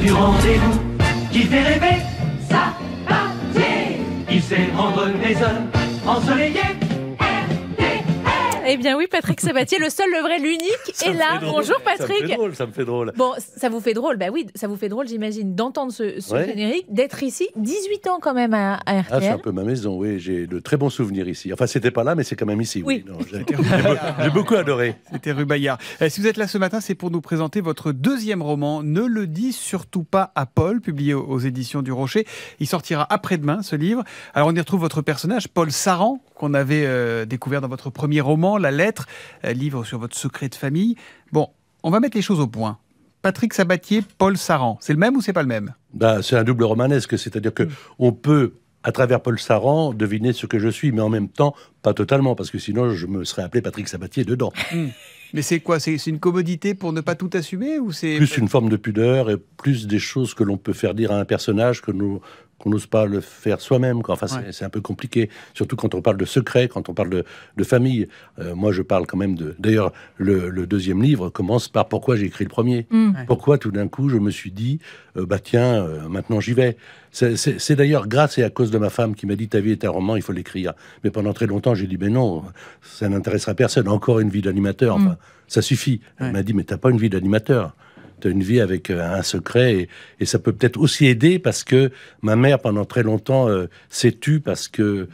du rendez-vous qui fait rêver, sa partie Il sait rendre des hommes ensoleillés. Eh bien oui, Patrick Sabatier, le seul, le vrai, l'unique est là. Bonjour Patrick. Ça me fait drôle, ça me fait drôle. Bon, ça vous fait drôle, ben oui, ça vous fait drôle, j'imagine, d'entendre ce, générique, d'être ici, 18 ans quand même à, RTL. Ah, c'est un peu ma maison, oui, j'ai de très bons souvenirs ici. Enfin, c'était pas là, mais c'est quand même ici, oui. J'ai beaucoup adoré. C'était Bayard et eh, si vous êtes là ce matin, c'est pour nous présenter votre deuxième roman, Ne le dis surtout pas à Paul, publié aux, aux éditions du Rocher. Il sortira après-demain, ce livre. Alors on y retrouve votre personnage, Paul Saran, qu'on avait euh, découvert dans votre premier roman, La Lettre, euh, livre sur votre secret de famille. Bon, on va mettre les choses au point. Patrick Sabatier, Paul Saran, c'est le même ou c'est pas le même bah, C'est un double romanesque, c'est-à-dire que on peut à travers Paul Saran, deviner ce que je suis, mais en même temps, pas totalement, parce que sinon je me serais appelé Patrick Sabatier dedans. Hmm. Mais c'est quoi C'est une commodité pour ne pas tout assumer ou c'est Plus une forme de pudeur et plus des choses que l'on peut faire dire à un personnage que, nous, on n'ose pas le faire soi-même. Enfin, c'est un peu compliqué, surtout quand on parle de secret, quand on parle de, famille. Euh, moi, je parle quand même de. D'ailleurs, le, deuxième livre commence par pourquoi j'ai écrit le premier. Mm. Pourquoi tout d'un coup je me suis dit, euh, bah tiens, euh, maintenant j'y vais. C'est d'ailleurs grâce et à cause de ma femme qui m'a dit ta vie est un roman, il faut l'écrire. Mais pendant très longtemps, j'ai dit mais non, ça n'intéressera personne. Encore une vie d'animateur, mm. ça suffit. Elle m'a dit mais t'as pas une vie d'animateur une vie avec euh, un secret et, ça peut peut-être aussi aider parce que ma mère, pendant très longtemps, euh, s'est tue parce que.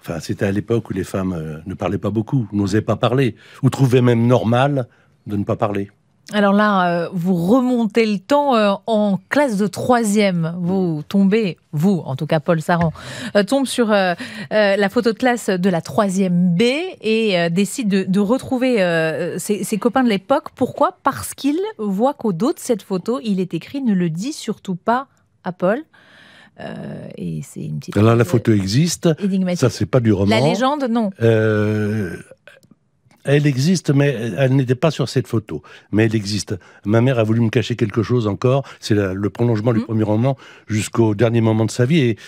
Enfin, c'était à l'époque où les femmes euh, ne parlaient pas beaucoup, n'osaient pas parler, ou trouvaient même normal de ne pas parler. Alors là, euh, vous remontez le temps euh, en classe de troisième. Vous tombez, vous, en tout cas Paul Saran, euh, tombe sur la photo de classe de la troisième B et décide de, retrouver ses, copains de l'époque. Pourquoi Parce qu'il voit qu'au dos de cette photo, il est écrit ne le dis surtout pas à Paul. et c'est une petite. la photo existe. Ça, c'est pas du roman. La légende, non. Elle existe, mais elle n'était pas sur cette photo. Mais elle existe. Ma mère a voulu me cacher quelque chose encore. C'est le prolongement du mhm. premier roman jusqu'au dernier moment de sa vie. Et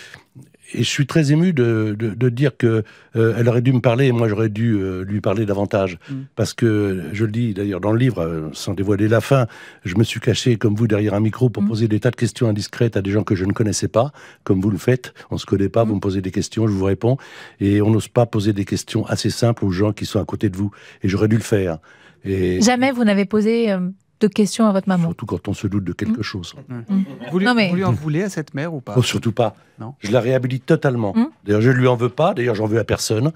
et je suis très ému de, de, dire que euh, elle aurait dû me parler et moi j'aurais dû euh, lui parler davantage. Mm. Parce que, je le dis d'ailleurs dans le livre, euh, sans dévoiler la fin, je me suis caché comme vous derrière un micro pour mm. poser des tas de questions indiscrètes à des gens que je ne connaissais pas, comme vous le faites. On ne se connaît pas, mm. vous me posez des questions, je vous réponds. Et on n'ose pas poser des questions assez simples aux gens qui sont à côté de vous. Et j'aurais dû le faire. Et... Jamais vous n'avez posé de questions à votre maman. Surtout quand on se doute de quelque mmh. chose. Mmh. Vous, lui, en voulez à cette mère ou pas oh, Surtout pas. Je la réhabilite totalement. Mmh. D'ailleurs, je ne lui en veux pas. D'ailleurs, j'en veux à personne.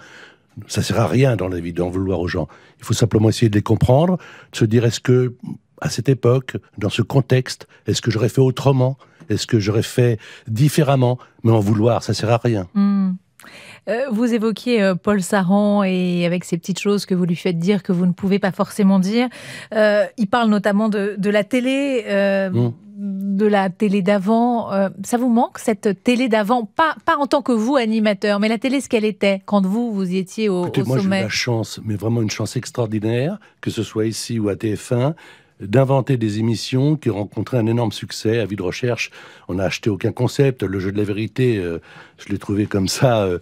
Ça ne sert à rien dans la vie d'en vouloir aux gens. Il faut simplement essayer de les comprendre, de se dire est-ce que, à cette époque, dans ce contexte, est-ce que j'aurais fait autrement Est-ce que j'aurais fait différemment Mais en vouloir, ça ne sert à rien. Euh, vous évoquiez euh, Paul Saran et avec ces petites choses que vous lui faites dire que vous ne pouvez pas forcément dire. Euh, il parle notamment de, la télé, mmh. de la télé d'avant. ça vous manque cette télé d'avant pas, pas en tant que vous animateur, mais la télé ce qu'elle était quand vous vous y étiez au, sommet. j'ai eu la chance, mais vraiment une chance extraordinaire, que ce soit ici ou à TF1 d'inventer des émissions qui rencontraient un énorme succès. à vie de recherche, on n'a acheté aucun concept. Le jeu de la vérité, euh, je l'ai trouvé comme ça bon, euh,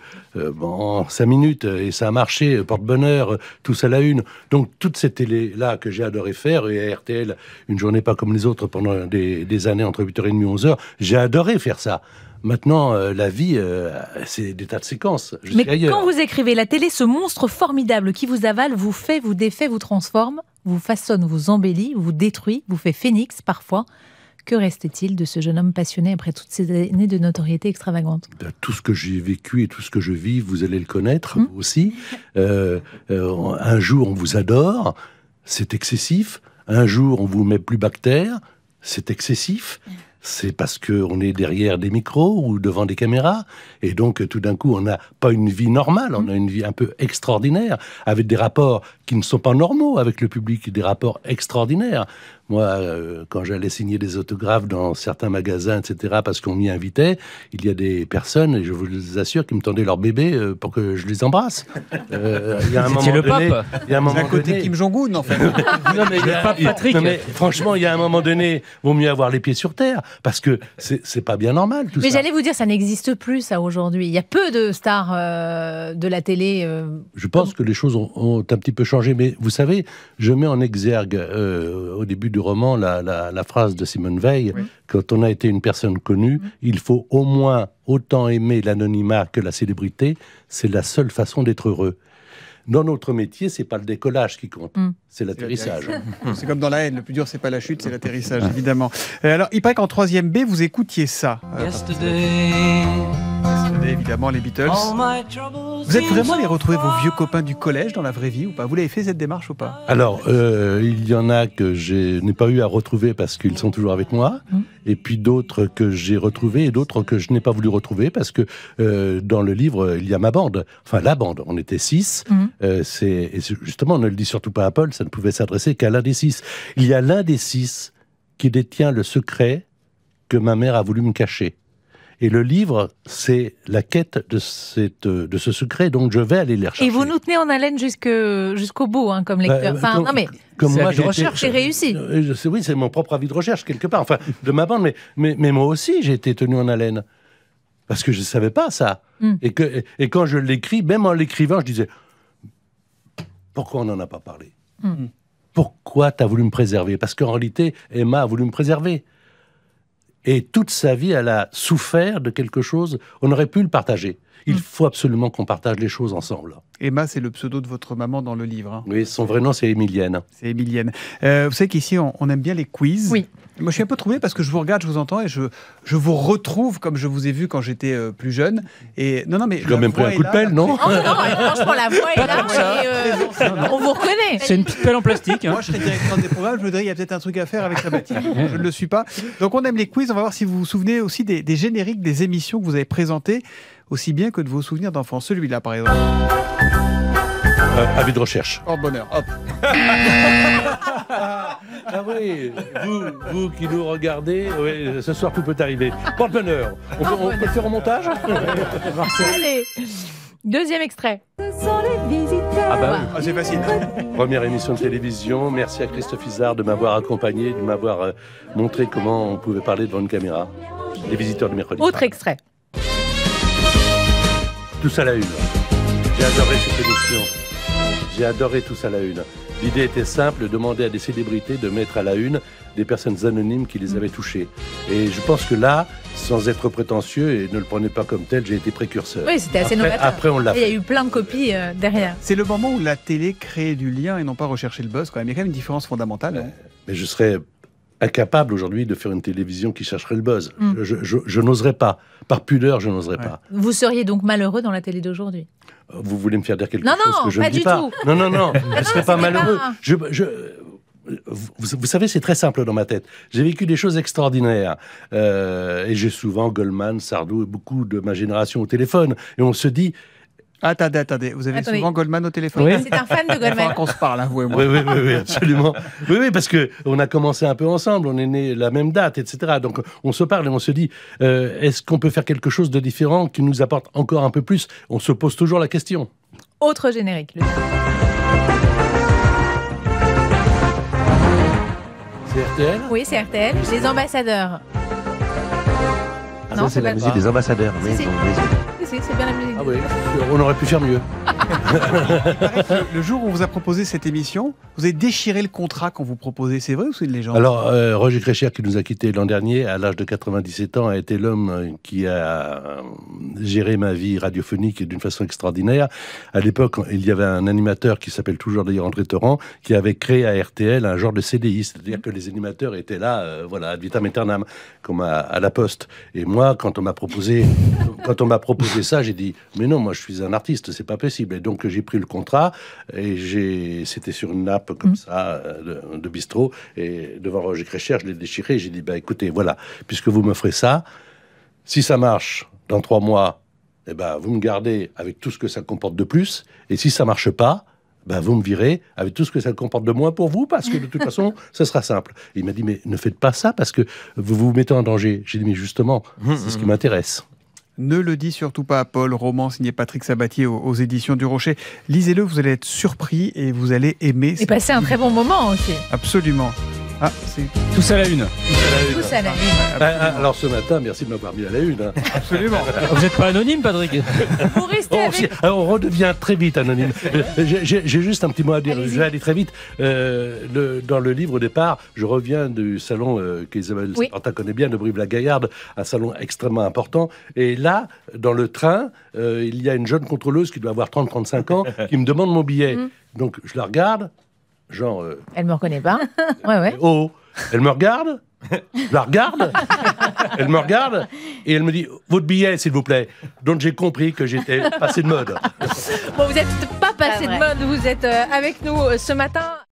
euh, en cinq minutes et ça a marché. Porte-bonheur, tous à la une. Donc toutes ces télé là que j'ai adoré faire et à RTL, une journée pas comme les autres pendant des, années entre 8h30 et 11h, j'ai adoré faire ça. Maintenant, la vie, c'est des tas de séquences. Je Mais suis quand vous écrivez, la télé, ce monstre formidable qui vous avale, vous fait, vous défait, vous transforme vous façonne, vous embellit, vous détruit, vous fait phénix parfois. Que restait-il de ce jeune homme passionné après toutes ces années de notoriété extravagante Tout ce que j'ai vécu et tout ce que je vis, vous allez le connaître hmm. aussi. Euh, euh, un jour, on vous adore, c'est excessif. Un jour, on vous met plus bactère, c'est excessif c'est parce qu'on est derrière des micros ou devant des caméras. Et donc, tout d'un coup, on n'a pas une vie normale, on a une vie un peu extraordinaire, avec des rapports qui ne sont pas normaux avec le public, des rapports extraordinaires. Moi, euh, quand j'allais signer des autographes dans certains magasins, etc., parce qu'on m'y invitait, il y a des personnes, et je vous assure, qui me tendaient leur bébé euh, pour que je les embrasse. Euh, il y a un le pape. Il y a un moment côté Kim Jong-un, en fait. non, mais, il y a, Patrick. mais, franchement, il y a un moment donné, vaut mieux avoir les pieds sur terre, parce que c'est pas bien normal. Tout mais j'allais vous dire, ça n'existe plus, ça, aujourd'hui. Il y a peu de stars euh, de la télé. je pense que les choses ont, un petit peu changé, mais vous savez, je mets en exergue au début de du roman la, phrase de Simone Veil quand on a été une personne connue, mm. il faut au moins autant aimer l'anonymat que la célébrité. C'est la seule façon d'être heureux. Dans notre métier, c'est pas le décollage qui compte, mm. c'est l'atterrissage. C'est comme dans la haine, le plus dur, c'est pas la chute, c'est l'atterrissage, évidemment. Euh, alors, il paraît qu'en troisième B, vous écoutiez ça évidemment les Beatles. Vous êtes vraiment allé retrouver vos vieux copains du collège dans la vraie vie ou pas Vous l'avez fait cette démarche ou pas Alors, euh, il y en a que je n'ai pas eu à retrouver parce qu'ils sont toujours avec moi, mm. et puis d'autres que j'ai retrouvés et d'autres que je n'ai pas voulu retrouver parce que euh, dans le livre, il y a ma bande, enfin la bande, on était six, mm. euh, c'est, et justement, on ne le dit surtout pas à Paul, ça ne pouvait s'adresser qu'à l'un des six. Il y a l'un des six qui détient le secret que ma mère a voulu me cacher. Et le livre, c'est la quête de, cette, de ce secret, donc je vais aller les rechercher. Et vous nous tenez en haleine jusqu'au bout, hein, comme bah, lecteur. Euh, enfin, non, mais comme moi, euh, je recherche. j'ai réussi. Oui, c'est mon propre avis de recherche, quelque part. Enfin, de ma bande, mais, mais, moi aussi, j'ai été tenu en haleine. Parce que je ne savais pas ça. Hmm. Et, que, et, quand je l'écris, même en l'écrivant, je disais pourquoi on n'en a pas parlé hmm. Pourquoi tu as voulu me préserver Parce qu'en réalité, Emma a voulu me préserver. Et toute sa vie, elle a souffert de quelque chose. On aurait pu le partager. Il mm. faut absolument qu'on partage les choses ensemble. Emma, c'est le pseudo de votre maman dans le livre. Hein. Oui, son vrai nom, c'est Émilienne. C'est Émilienne. Euh, vous savez qu'ici, on, aime bien les quiz. Oui. Moi, je suis un peu troublé parce que je vous regarde, je vous entends et je, je vous retrouve comme je vous ai vu quand j'étais euh, plus jeune. Et non, non, mais. J'ai quand même pris un coup de pelle, non, ah non, non, Franchement, la voix est là. Et, euh, on vous reconnaît. C'est une petite pelle en plastique. Hein. Moi, je serais directeur des programmes, je me dirais, il y a peut-être un truc à faire avec la matière. je ne le suis pas. Donc, on aime les quiz. On va voir si vous vous souvenez aussi des, des génériques des émissions que vous avez présentées aussi bien que de vos souvenirs d'enfance. Celui-là, par exemple. Euh, avis de recherche. porte oh, bonheur, ah oui, vous, vous qui nous regardez, ce soir tout peut arriver. Porte bonheur. On, peut, le faire au montage Allez, deuxième extrait. Ah bah ah, c'est facile. Première émission de télévision. Merci à Christophe Isard de m'avoir accompagné, de m'avoir euh, montré comment on pouvait parler devant une caméra. Les visiteurs du mercredi. Autre extrait à la une. J'ai adoré cette émission. J'ai adoré tous à la une. L'idée était simple, demander à des célébrités de mettre à la une des personnes anonymes qui les avaient touchées. Et je pense que là, sans être prétentieux, et ne le prenez pas comme tel, j'ai été précurseur. Oui, c'était assez novateur. Après, on l'a Il y a eu plein de copies euh, derrière. C'est le moment où la télé crée du lien et non pas rechercher le buzz quand même. Il y a quand même une différence fondamentale. Mais je serais incapable aujourd'hui de faire une télévision qui chercherait le buzz. Mm. Je, n'oserais pas. Par pudeur, je n'oserais pas. Vous seriez donc malheureux dans la télé d'aujourd'hui euh, Vous voulez me faire dire quelque chose que je ne dis pas Non, non, non, je ne serais pas malheureux. vous, savez, c'est très simple dans ma tête. J'ai vécu des choses extraordinaires. Euh, et j'ai souvent Goldman, Sardou et beaucoup de ma génération au téléphone. Et on se dit, Attendez, attendez, vous avez souvent Goldman au téléphone oui. C'est un fan de Goldman. qu'on se parle, hein, vous et moi. Oui, oui, oui, oui absolument. Oui, oui, parce qu'on a commencé un peu ensemble, on est né la même date, etc. Donc on se parle et on se dit, euh, est-ce qu'on peut faire quelque chose de différent qui nous apporte encore un peu plus On se pose toujours la question. Autre générique. C'est RTL Oui, c'est RTL. Les ambassadeurs. Ah, non, c'est la musique des ambassadeurs. Mais si, si, c'est bien la musique. Ah oui, on aurait pu faire mieux le jour où on vous a proposé cette émission, vous avez déchiré le contrat qu'on vous proposait. C'est vrai ou c'est une légende Alors, euh, Roger Créchère, qui nous a quittés l'an dernier, à l'âge de 97 ans, a été l'homme euh, qui a euh, géré ma vie radiophonique d'une façon extraordinaire. À l'époque, il y avait un animateur qui s'appelle toujours d'ailleurs André Torrent, qui avait créé à RTL un genre de CDI, c'est-à-dire que les animateurs étaient là, voilà, ad vitam aeternam, comme à, à la poste. Et moi, quand on m'a proposé, quand on m'a proposé ça, j'ai dit, mais non, moi je suis un artiste, c'est pas possible. Et donc que j'ai pris le contrat et j'ai, c'était sur une nappe comme mm. ça euh, de, bistrot et devant Roger Crécher, je l'ai déchiré. J'ai dit bah écoutez, voilà, puisque vous me ferez ça, si ça marche dans trois mois, eh ben vous me gardez avec tout ce que ça comporte de plus, et si ça marche pas, ben, vous me virez avec tout ce que ça comporte de moins pour vous, parce que de toute façon, ce sera simple. il m'a dit, mais ne faites pas ça parce que vous vous mettez en danger. J'ai dit, mais justement, mmh, c'est ce mmh, qui mmh. m'intéresse. Ne le dis surtout pas à Paul, roman signé Patrick Sabatier aux, éditions du Rocher. Lisez-le, vous allez être surpris et vous allez aimer. Et passer un très bon moment aussi. Absolument. Ah, c'est tous à la une. à une. Ah, ah, alors ce matin, merci de m'avoir mis à la une. Hein. Absolument. Vous n'êtes pas anonyme, Patrick oh, ah, On, redevient très vite anonyme. J'ai juste un petit mot à dire. Je vais aller très vite. Euh, dans le livre au départ, je reviens du salon euh, qu'Isabelle Sparta connaît bien, de Brive-la-Gaillarde, un salon extrêmement important. Et là, dans le train, euh, il y a une jeune contrôleuse qui doit avoir 30-35 ans qui me demande mon billet. Hum. Donc je la regarde, genre. Euh, elle me reconnaît pas. Oh, elle me regarde. la regarde, elle me regarde et elle me dit Votre billet, s'il vous plaît. Donc j'ai compris que j'étais passé de mode. bon, vous n'êtes pas passé de mode, vous êtes euh, avec nous euh, ce matin.